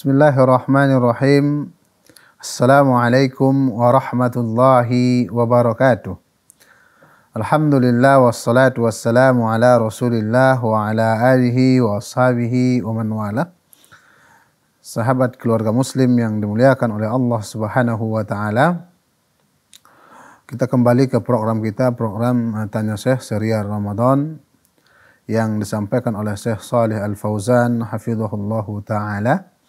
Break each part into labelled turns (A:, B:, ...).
A: Bismillahirrahmanirrahim. Assalamualaikum warahmatullahi wabarakatuh. Alhamdulillah wassalatu wassalamu ala rasulillah wa ala alihi wa ashabihi wa man wala. Sahabat keluarga muslim yang dimuliakan oleh Allah subhanahu wa ta'ala. Kita kembali ke program kita, program Tanya Syekh serial Ramadan yang disampaikan oleh Syekh Saleh Al-Fauzan hafizahullahu ta'ala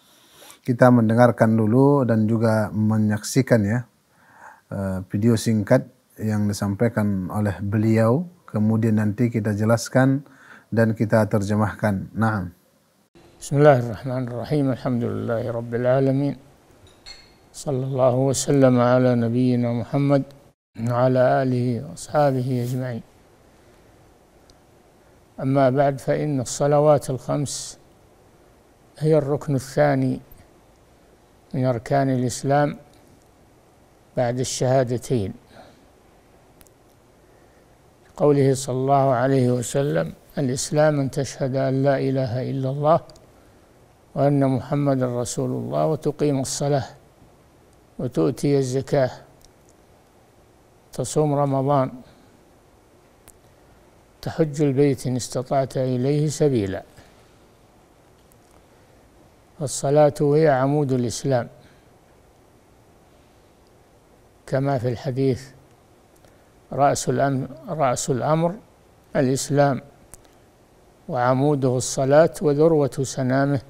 A: kita mendengarkan dulu dan juga menyaksikan ya eh, video singkat yang disampaikan oleh beliau kemudian nanti kita jelaskan dan kita terjemahkan. Nah.
B: Bismillahirrahmanirrahim. Alhamdulillahi rabbil alamin. Sallallahu wasallam ala nabiyyina Muhammad wa ala alihi wa ashabihi ajma'in. أما بعد فإن الصلوات الخمس هي الركن الثاني من أركان الإسلام بعد الشهادتين قوله صلى الله عليه وسلم الإسلام أن تشهد أن لا إله إلا الله وأن محمد رسول الله وتقيم الصلاة وتؤتي الزكاة تصوم رمضان تحج البيت إن استطعت إليه سبيلا والصلاة هي عمود الإسلام كما في الحديث رأس الأمر, رأس الأمر الإسلام وعموده الصلاة وذروة سنامه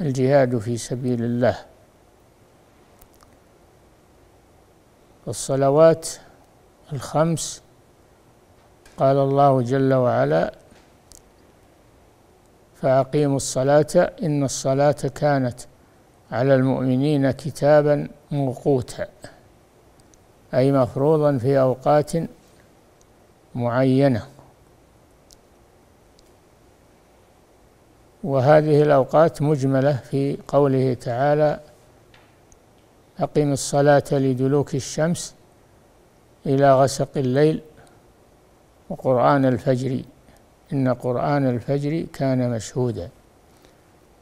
B: الجهاد في سبيل الله الصلوات الخمس قال الله جل وعلا فأقيموا الصلاة إن الصلاة كانت على المؤمنين كتابا موقوتا أي مفروضا في أوقات معينة وهذه الأوقات مجملة في قوله تعالى أقم الصلاة لدلوك الشمس إلى غسق الليل وقرآن الفجر إن قرآن الفجر كان مشهودا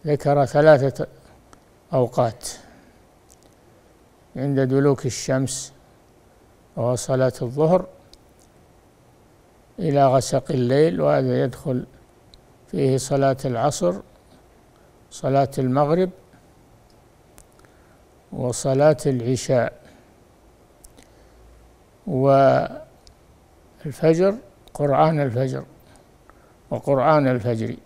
B: ذكر ثلاثة أوقات عند دلوك الشمس وصلاة الظهر إلى غسق الليل وهذا يدخل فيه صلاة العصر صلاة المغرب وصلاة العشاء والفجر قرآن الفجر وقرآن الفجر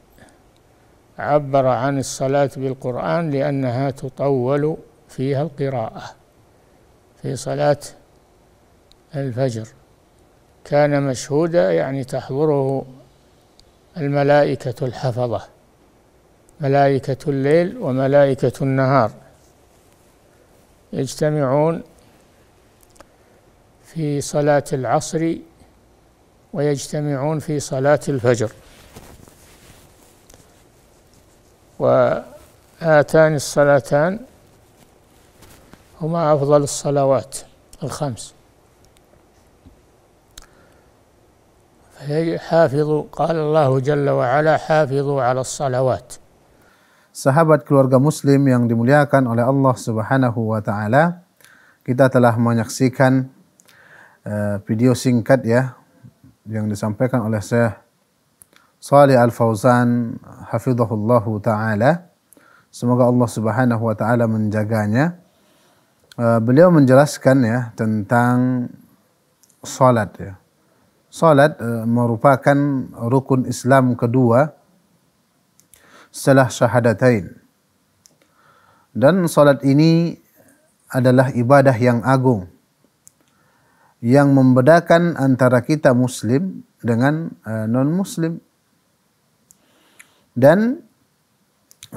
B: عبر عن الصلاة بالقرآن لأنها تطول فيها القراءة في صلاة الفجر كان مشهودا يعني تحضره الملائكة الحفظة ملائكة الليل وملائكة النهار يجتمعون في صلاة العصر ويجتمعون في صلاة الفجر وهاتان الصلاتان هما أفضل الصلوات الخمس حافظوا قال الله جل وعلا حافظوا على الصلوات
A: Sahabat keluarga muslim yang dimuliakan oleh Allah Subhanahu wa taala, kita telah menyaksikan uh, video singkat ya yang disampaikan oleh Syekh Salih Al-Fauzan hafizahullahu taala. Semoga Allah Subhanahu wa taala menjaganya. Uh, beliau menjelaskan ya tentang salat ya. Salat uh, merupakan rukun Islam kedua setelah syahadatain. Dan salat ini adalah ibadah yang agung yang membedakan antara kita muslim dengan uh, non muslim dan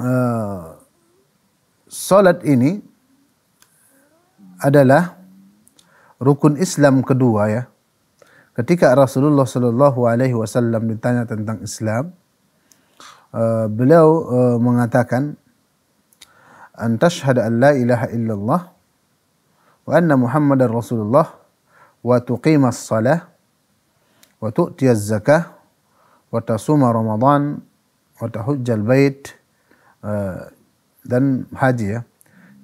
A: uh, eh, salat ini adalah rukun Islam kedua ya. Ketika Rasulullah Shallallahu Alaihi Wasallam ditanya tentang Islam, uh, beliau uh, mengatakan, "Antashhad an la ilaha illallah, wa anna Muhammadar Rasulullah, wa tuqima salah, wa tu'ti zakah, wa tasuma Ramadan, watahujjal bait dan haji ya.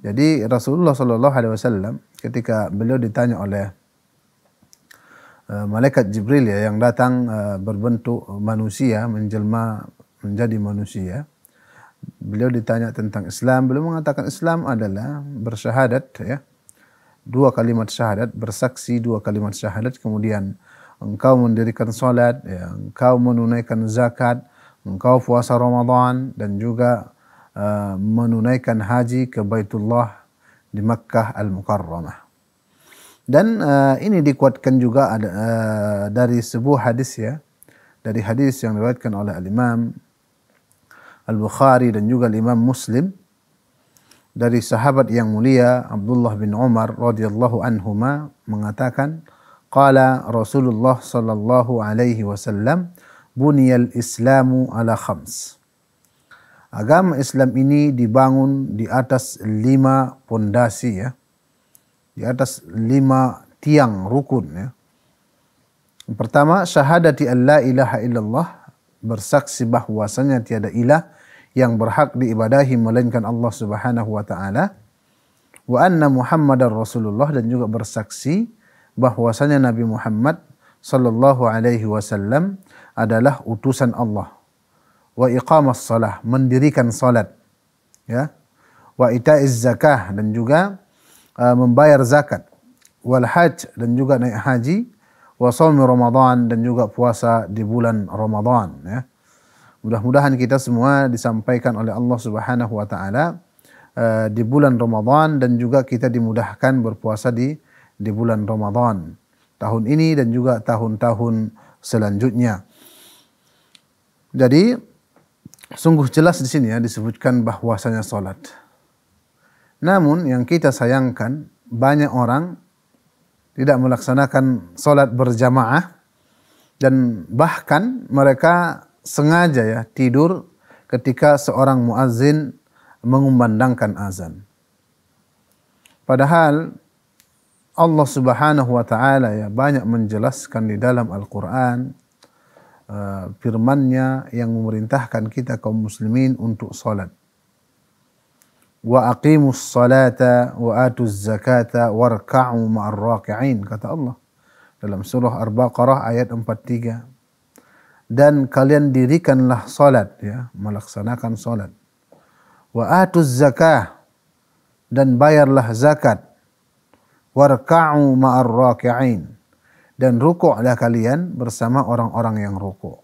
A: Jadi Rasulullah Shallallahu Alaihi Wasallam ketika beliau ditanya oleh eh, malaikat Jibril ya yang datang eh, berbentuk manusia menjelma menjadi manusia, beliau ditanya tentang Islam, beliau mengatakan Islam adalah bersyahadat ya dua kalimat syahadat bersaksi dua kalimat syahadat kemudian engkau mendirikan salat ya, engkau menunaikan zakat engkau puasa Ramadan dan juga uh, menunaikan haji ke Baitullah di Makkah Al-Mukarramah. Dan uh, ini dikuatkan juga ada, uh, dari sebuah hadis ya. Dari hadis yang diriwayatkan oleh Al-Imam Al-Bukhari dan juga Al-Imam Muslim dari sahabat yang mulia Abdullah bin Umar radhiyallahu anhuma mengatakan qala Rasulullah sallallahu alaihi wasallam buniyal Islamu ala khams. Agama Islam ini dibangun di atas lima pondasi ya. Di atas lima tiang rukun ya. pertama syahadati an la ilaha illallah bersaksi bahwasanya tiada ilah yang berhak diibadahi melainkan Allah Subhanahu wa taala wa anna Muhammadar Rasulullah dan juga bersaksi bahwasanya Nabi Muhammad sallallahu alaihi wasallam adalah utusan Allah. Wa iqamas salah, mendirikan salat. Ya. Wa ita'iz zakah dan juga uh, membayar zakat. Wal hajj dan juga naik haji. Wa saumi dan juga puasa di bulan Ramadan. Ya. Mudah-mudahan kita semua disampaikan oleh Allah Subhanahu wa taala uh, di bulan Ramadan dan juga kita dimudahkan berpuasa di di bulan Ramadan tahun ini dan juga tahun-tahun selanjutnya. Jadi sungguh jelas di sini ya disebutkan bahwasanya salat. Namun yang kita sayangkan banyak orang tidak melaksanakan salat berjamaah dan bahkan mereka sengaja ya tidur ketika seorang muazin mengumandangkan azan. Padahal Allah Subhanahu wa taala ya banyak menjelaskan di dalam Al-Qur'an Eh, firmannya yang memerintahkan kita kaum muslimin untuk salat. Wa aqimus salata wa atuz zakata warka'u ma'ar raki'in kata Allah dalam surah Ar-Baqarah ayat 43. Dan kalian dirikanlah salat ya, melaksanakan salat. Wa atuz zakah dan bayarlah zakat. Warka'u ma'ar raki'in dan rukuklah kalian bersama orang-orang yang rukuk.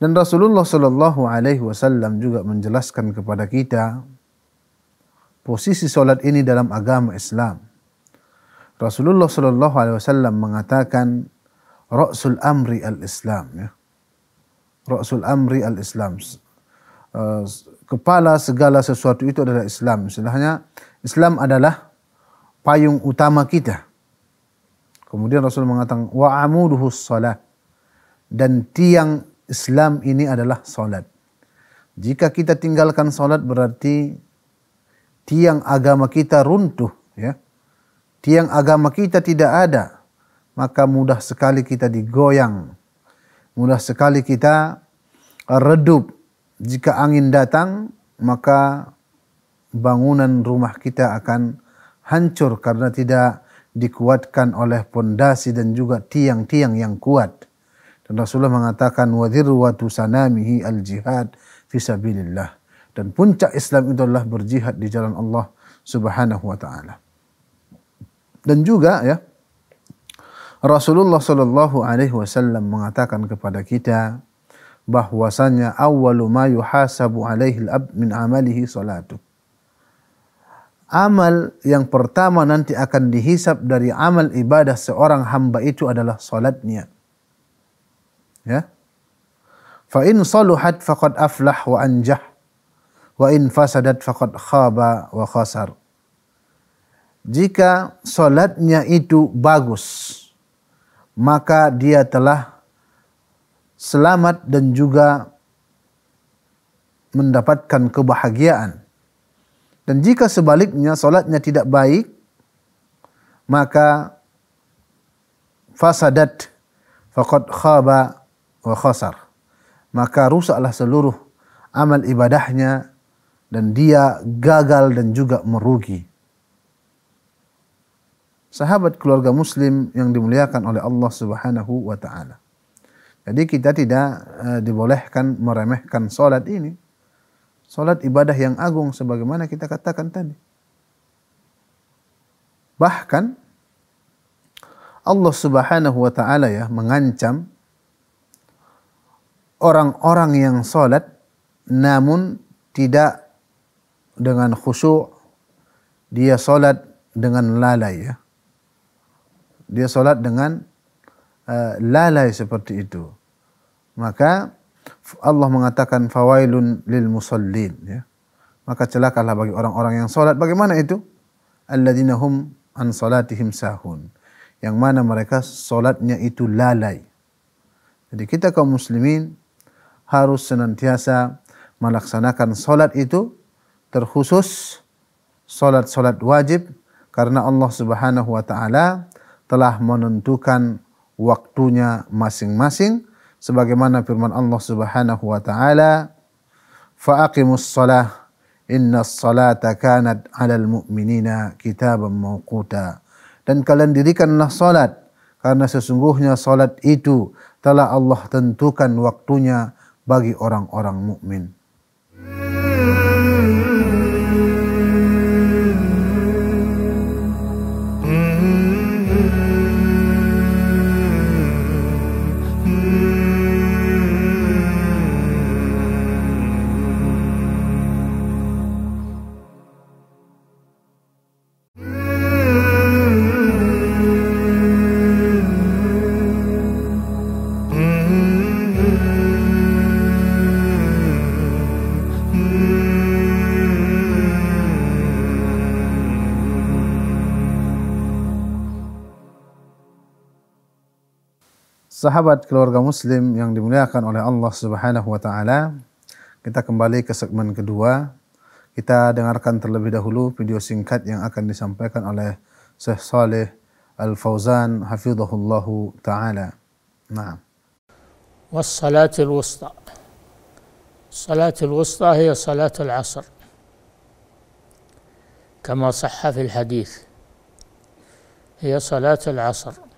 A: Dan Rasulullah Shallallahu Alaihi Wasallam juga menjelaskan kepada kita posisi solat ini dalam agama Islam. Rasulullah Shallallahu Alaihi Wasallam mengatakan Rasul Amri al Islam, ya. Rasul Amri al Islam, e, kepala segala sesuatu itu adalah Islam. Istilahnya Islam adalah payung utama kita. Kemudian Rasul mengatakan wa amuduhu salat dan tiang Islam ini adalah salat. Jika kita tinggalkan salat berarti tiang agama kita runtuh ya. Tiang agama kita tidak ada, maka mudah sekali kita digoyang. Mudah sekali kita redup. Jika angin datang, maka bangunan rumah kita akan hancur karena tidak dikuatkan oleh pondasi dan juga tiang-tiang yang kuat. Dan Rasulullah mengatakan wadhirwatu sanamihi al-jihad fisabilillah. Dan puncak Islam itu adalah berjihad di jalan Allah Subhanahu wa taala. Dan juga ya Rasulullah sallallahu alaihi wasallam mengatakan kepada kita bahwasanya awwalu ma yuhasabu alaihi al-abd min amalihi salatuh amal yang pertama nanti akan dihisap dari amal ibadah seorang hamba itu adalah salatnya. Ya. Fa in saluhat faqad aflah wa anjah wa in fasadat faqad khaba wa khasar. Jika salatnya itu bagus, maka dia telah selamat dan juga mendapatkan kebahagiaan. Dan jika sebaliknya solatnya tidak baik, maka fasadat faqad khaba wa khasar. Maka rusaklah seluruh amal ibadahnya dan dia gagal dan juga merugi. Sahabat keluarga muslim yang dimuliakan oleh Allah Subhanahu wa taala. Jadi kita tidak e, dibolehkan meremehkan solat ini. Salat ibadah yang agung sebagaimana kita katakan tadi. Bahkan Allah Subhanahu wa taala ya mengancam orang-orang yang salat namun tidak dengan khusyuk dia salat dengan lalai ya. Dia salat dengan uh, lalai seperti itu. Maka Allah mengatakan fawailun lil musallin ya. Maka celakalah bagi orang-orang yang salat. Bagaimana itu? Alladzina hum an salatihim sahun. Yang mana mereka salatnya itu lalai. Jadi kita kaum muslimin harus senantiasa melaksanakan salat itu terkhusus salat-salat wajib karena Allah Subhanahu wa taala telah menentukan waktunya masing-masing sebagaimana firman Allah Subhanahu wa taala faqimus shalah innas salata kanat 'alal mu'minina kitaban mawquta dan kalian dirikanlah salat karena sesungguhnya salat itu telah Allah tentukan waktunya bagi orang-orang mukmin Sahabat keluarga muslim yang dimuliakan oleh Allah Subhanahu wa taala, kita kembali ke segmen kedua. Kita dengarkan terlebih dahulu video singkat yang akan disampaikan oleh Syekh Saleh Al-Fauzan hafizahullah taala. Nah.
B: والصلاة الوسطى الصلاة الوسطى هي صلاة asr, kama صح في الحديث هي صلاة asr.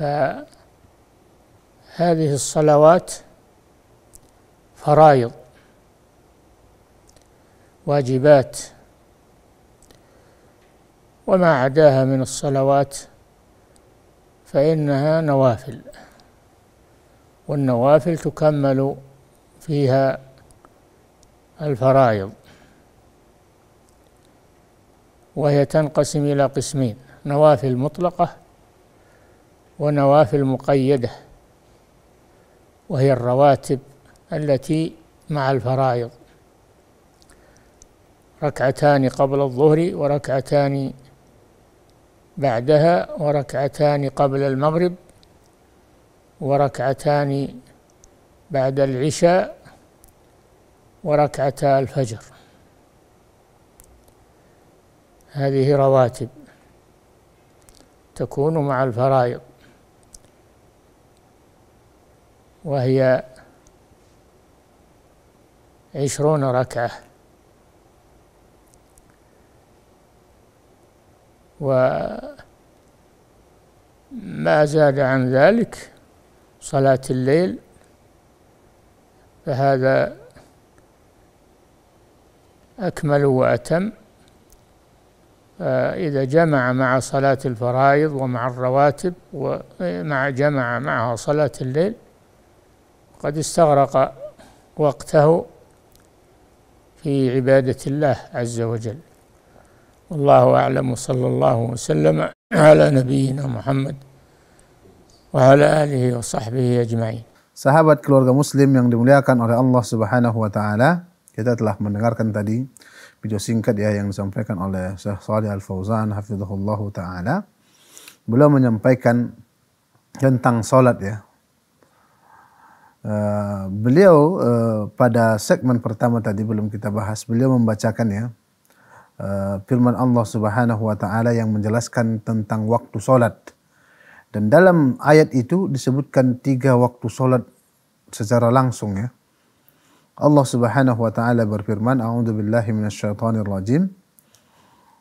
B: فهذه الصلوات فرائض واجبات وما عداها من الصلوات فإنها نوافل والنوافل تكمل فيها الفرائض وهي تنقسم إلى قسمين نوافل مطلقة ونوافل مقيدة وهي الرواتب التي مع الفرائض ركعتان قبل الظهر وركعتان بعدها وركعتان قبل المغرب وركعتان بعد العشاء وركعتا الفجر هذه رواتب تكون مع الفرائض وهي عشرون ركعة وما زاد عن ذلك صلاة الليل فهذا أكمل وأتم آه، إذا جمع مع صلاة الفرائض ومع الرواتب ومع جمع معها صلاة الليل قد استغرق وقته في عبادة الله عز وجل والله أعلم صلى الله وسلم على نبينا محمد وعلى آله
A: وصحبه أجمعين Sahabat keluarga muslim yang dimuliakan oleh Allah Subhanahu wa taala, kita telah mendengarkan tadi video singkat ya yang disampaikan oleh Syekh Salih Al fawzan hafizahullah taala. Beliau menyampaikan tentang salat ya, uh, beliau uh, pada segmen pertama tadi belum kita bahas, beliau membacakan ya uh, firman Allah Subhanahu wa taala yang menjelaskan tentang waktu solat. Dan dalam ayat itu disebutkan tiga waktu solat secara langsung ya. Allah Subhanahu wa taala berfirman, "A'udzu billahi minasyaitonir rajim."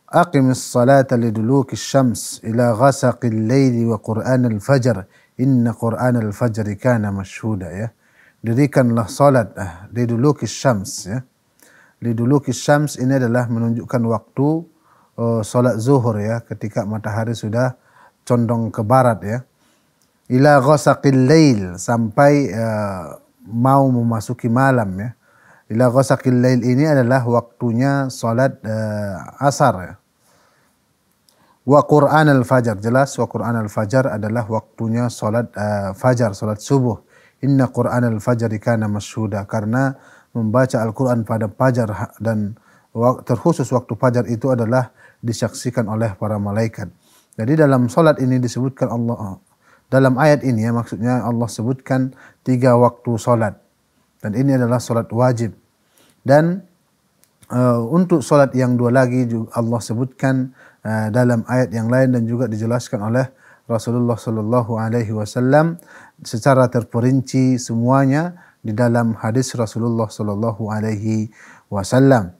A: أقم الصلاة لدلوك ila إلى laili wa quranil الفجر Inna Qur'an al-fajri kana masyhuda ya. Dirikanlah salat ah, liduluki syams ya. Liduluki syams ini adalah menunjukkan waktu uh, salat zuhur ya ketika matahari sudah condong ke barat ya. Ila ghasaqil lail sampai uh, mau memasuki malam ya. Ila ghasaqil lail ini adalah waktunya salat uh, asar ya Wa Qur'an al-Fajar. Jelas wa Qur'an al-Fajar adalah waktunya salat uh, eh, fajar, salat subuh. Inna Qur'an al-Fajar kana masyhuda karena membaca Al-Qur'an pada fajar dan terkhusus waktu fajar itu adalah disaksikan oleh para malaikat. Jadi dalam salat ini disebutkan Allah eh, dalam ayat ini ya maksudnya Allah sebutkan tiga waktu salat. Dan ini adalah salat wajib. Dan uh, untuk salat yang dua lagi Allah sebutkan Ah, dalam ayat yang lain dan juga dijelaskan oleh Rasulullah sallallahu alaihi wasallam secara terperinci semuanya di dalam hadis Rasulullah sallallahu alaihi wasallam.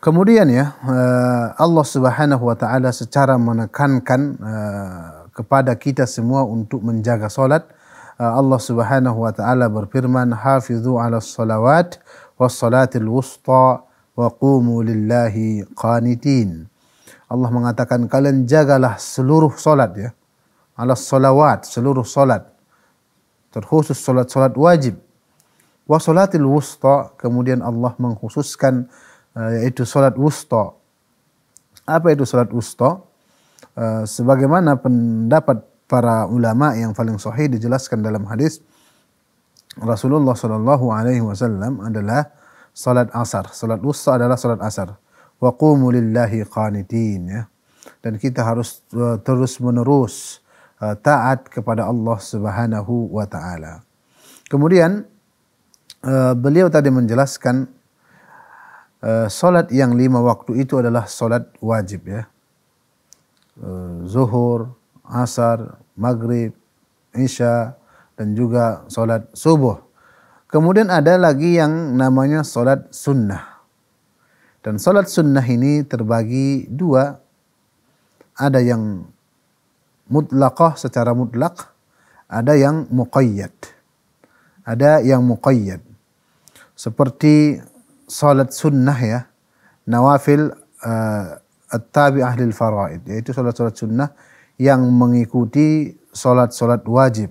A: Kemudian ya ah, Allah Subhanahu wa taala secara menekankan ah, kepada kita semua untuk menjaga salat. Allah Subhanahu wa taala berfirman hafizu ala salawat was salatil wusta wa qumu lillahi qanitin. Allah mengatakan kalian jagalah seluruh solat ya. Alas solawat, seluruh solat. Terkhusus solat-solat wajib. Wa solatil wusta, kemudian Allah mengkhususkan eh, yaitu solat wusta. Apa itu solat wusta? Eh, sebagaimana pendapat para ulama yang paling sahih dijelaskan dalam hadis Rasulullah Shallallahu Alaihi Wasallam adalah salat asar. Salat wusta adalah salat asar wa qumu lillahi qanitin ya. Dan kita harus e, terus menerus e, taat kepada Allah Subhanahu wa taala. Kemudian e, beliau tadi menjelaskan solat salat yang lima waktu itu adalah salat wajib ya. zuhur, asar, maghrib, isya dan juga salat subuh. Kemudian ada lagi yang namanya salat sunnah. Dan salat sunnah ini terbagi dua. Ada yang mutlaqah secara mutlak, ada yang muqayyad. Ada yang muqayyad. Seperti salat sunnah ya, nawafil uh, eh, at faraid, yaitu salat-salat sunnah yang mengikuti salat-salat wajib.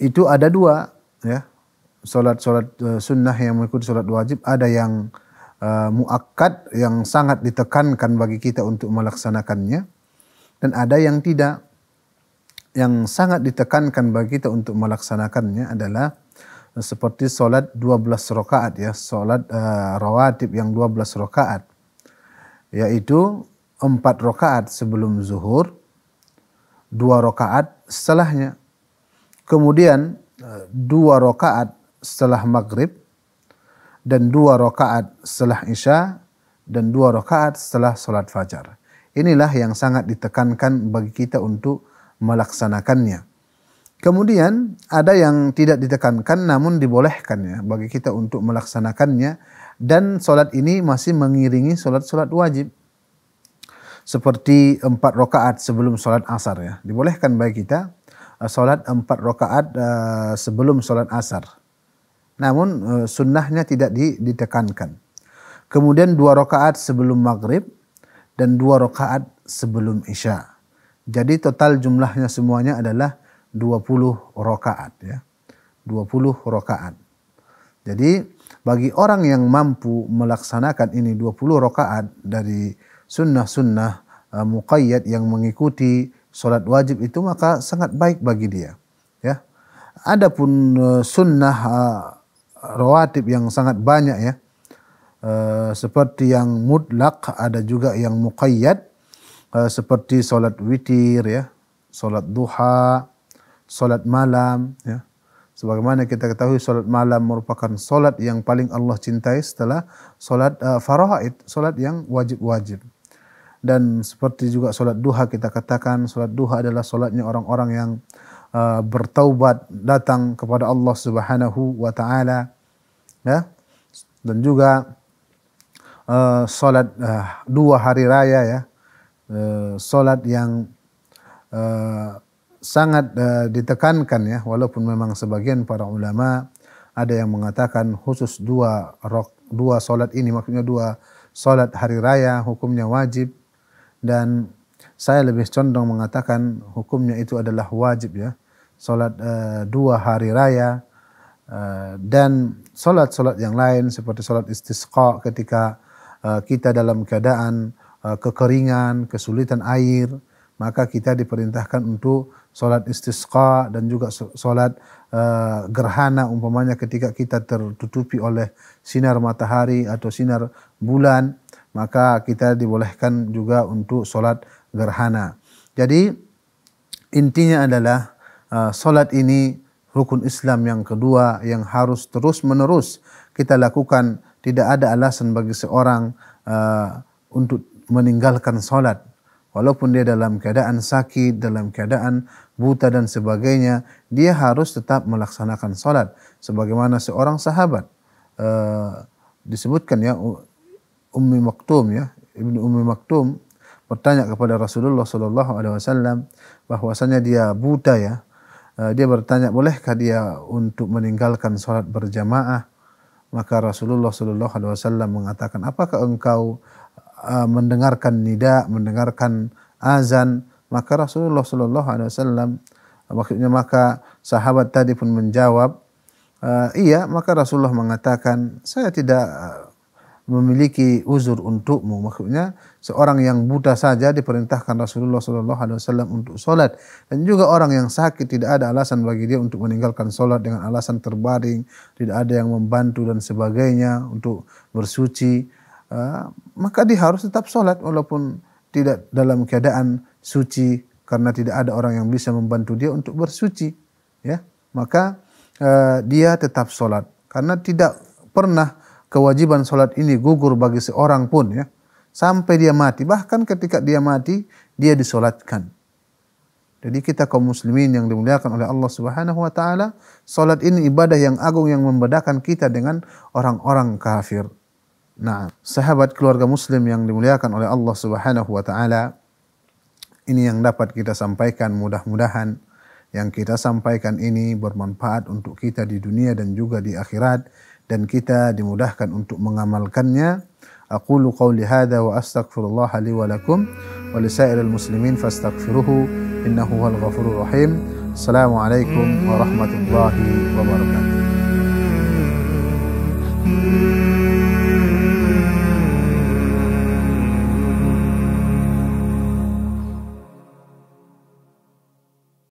A: Itu ada dua ya sholat-sholat eh, sunnah yang mengikuti sholat wajib ada yang uh, yang sangat ditekankan bagi kita untuk melaksanakannya dan ada yang tidak yang sangat ditekankan bagi kita untuk melaksanakannya adalah eh, seperti solat 12 rakaat ya, solat uh, rawatib yang 12 rakaat. Yaitu 4 rakaat sebelum zuhur, 2 rakaat setelahnya. Kemudian dua 2 rakaat setelah maghrib dan dua rakaat setelah isya dan dua rakaat setelah sholat fajar. Inilah yang sangat ditekankan bagi kita untuk melaksanakannya. Kemudian ada yang tidak ditekankan namun dibolehkan ya bagi kita untuk melaksanakannya dan solat ini masih mengiringi solat-solat wajib seperti empat rakaat sebelum solat asar ya dibolehkan bagi kita eh, solat empat rakaat eh, sebelum solat asar namun e, sunnahnya tidak ditekankan. Kemudian dua rakaat sebelum maghrib dan dua rakaat sebelum isya. Jadi total jumlahnya semuanya adalah 20 rakaat ya. 20 rakaat. Jadi bagi orang yang mampu melaksanakan ini 20 rakaat dari sunnah-sunnah uh, muqayyad yang mengikuti sholat wajib itu maka sangat baik bagi dia ya. Adapun uh, sunnah uh, rawatib yang sangat banyak ya. E, seperti yang mutlak ada juga yang muqayyad e, seperti solat witir ya, solat duha, solat malam ya. Sebagaimana kita ketahui solat malam merupakan solat yang paling Allah cintai setelah solat e, faraid, solat yang wajib-wajib. Dan seperti juga solat duha kita katakan, solat duha adalah solatnya orang-orang yang Eh, bertaubat datang kepada Allah Subhanahu wa taala ya dan juga uh, eh, salat uh, eh, dua hari raya ya uh, salat yang uh, sangat uh, ditekankan ya walaupun memang sebagian para ulama ada yang mengatakan khusus dua rok, dua salat ini maksudnya dua salat hari raya hukumnya wajib dan saya lebih condong mengatakan hukumnya itu adalah wajib ya. Salat uh, eh, dua hari raya uh, dan salat-salat yang lain seperti salat istisqa ketika uh, kita dalam keadaan uh, kekeringan, kesulitan air, maka kita diperintahkan untuk salat istisqa dan juga salat uh, gerhana umpamanya ketika kita tertutupi oleh sinar matahari atau sinar bulan maka kita dibolehkan juga untuk salat gerhana. Jadi intinya adalah uh, ini rukun Islam yang kedua yang harus terus-menerus kita lakukan. Tidak ada alasan bagi seorang uh, untuk meninggalkan solat, walaupun dia dalam keadaan sakit, dalam keadaan buta dan sebagainya, dia harus tetap melaksanakan solat. sebagaimana seorang sahabat uh, disebutkan ya Ummi Maktum ya, Ibnu Ummi Maktum bertanya kepada Rasulullah Shallallahu Alaihi Wasallam bahwasanya dia buta ya eh, dia bertanya bolehkah dia untuk meninggalkan sholat berjamaah maka Rasulullah Shallallahu Alaihi Wasallam mengatakan apakah engkau eh, mendengarkan nida mendengarkan azan maka Rasulullah Shallallahu Alaihi Wasallam maksudnya maka sahabat tadi pun menjawab eh, iya maka Rasulullah mengatakan saya tidak memiliki uzur untukmu. Maksudnya seorang yang buta saja diperintahkan Rasulullah Shallallahu Alaihi Wasallam untuk sholat dan juga orang yang sakit tidak ada alasan bagi dia untuk meninggalkan sholat dengan alasan terbaring, tidak ada yang membantu dan sebagainya untuk bersuci. Uh, maka dia harus tetap sholat walaupun tidak dalam keadaan suci karena tidak ada orang yang bisa membantu dia untuk bersuci. Ya, maka uh, dia tetap sholat karena tidak pernah kewajiban sholat ini gugur bagi seorang pun ya. Sampai dia mati. Bahkan ketika dia mati, dia disolatkan. Jadi kita kaum muslimin yang dimuliakan oleh Allah Subhanahu wa taala, sholat ini ibadah yang agung yang membedakan kita dengan orang-orang kafir. Nah, sahabat keluarga muslim yang dimuliakan oleh Allah Subhanahu wa taala, ini yang dapat kita sampaikan mudah-mudahan yang kita sampaikan ini bermanfaat untuk kita di dunia dan juga di akhirat dan kita dimudahkan untuk mengamalkannya. Aqulu qawli hadha wa astaghfirullah li wa lakum wa li sairil muslimin fastaghfiruhu innahu huwal ghafurur rahim. Assalamualaikum warahmatullahi wabarakatuh.